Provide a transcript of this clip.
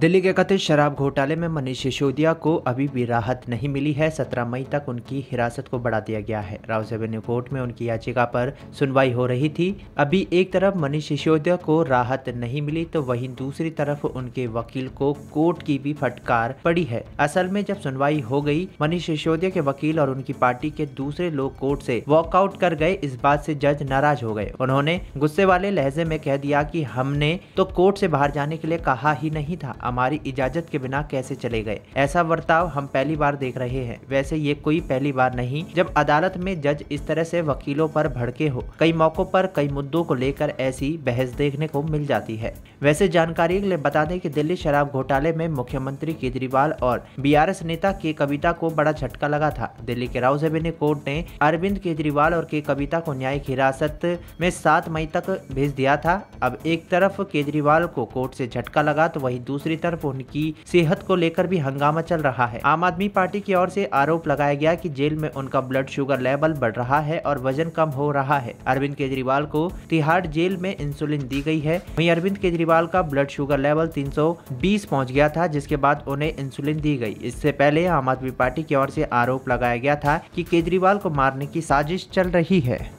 दिल्ली के कथित शराब घोटाले में मनीष सिसोदिया को अभी भी राहत नहीं मिली है 17 मई तक उनकी हिरासत को बढ़ा दिया गया है राउस एवेन्यू कोर्ट में उनकी याचिका पर सुनवाई हो रही थी अभी एक तरफ मनीष सिसोदिया को राहत नहीं मिली तो वहीं दूसरी तरफ उनके वकील को कोर्ट की भी फटकार पड़ी है असल में जब सुनवाई हो गयी मनीष सिसोदिया के वकील और उनकी पार्टी के दूसरे लोग कोर्ट ऐसी वॉकआउट कर गए इस बात ऐसी जज नाराज हो गए उन्होंने गुस्से वाले लहजे में कह दिया की हमने तो कोर्ट ऐसी बाहर जाने के लिए कहा ही नहीं था हमारी इजाजत के बिना कैसे चले गए ऐसा बर्ताव हम पहली बार देख रहे हैं वैसे ये कोई पहली बार नहीं जब अदालत में जज इस तरह से वकीलों पर भड़के हो कई मौकों पर कई मुद्दों को लेकर ऐसी बहस देखने को मिल जाती है वैसे जानकारी के लिए बता दें कि दिल्ली शराब घोटाले में मुख्यमंत्री केजरीवाल और बीआरएस नेता के कविता को बड़ा झटका लगा था दिल्ली के राउज एवेन्यू कोर्ट ने अरविंद केजरीवाल और के कविता को न्यायिक हिरासत में सात मई तक भेज दिया था अब एक तरफ केजरीवाल को कोर्ट से झटका लगा तो वही दूसरी दूसरी तरफ उनकी सेहत को लेकर भी हंगामा चल रहा है आम आदमी पार्टी की ओर से आरोप लगाया गया कि जेल में उनका ब्लड शुगर लेवल बढ़ रहा है और वजन कम हो रहा है अरविंद केजरीवाल को तिहाड़ जेल में इंसुलिन दी गई है वही अरविंद केजरीवाल का ब्लड शुगर लेवल तीन पहुंच गया था जिसके बाद उन्हें इंसुलिन दी गयी इससे पहले आम आदमी पार्टी की ओर ऐसी आरोप लगाया गया था की केजरीवाल को मारने की साजिश चल रही है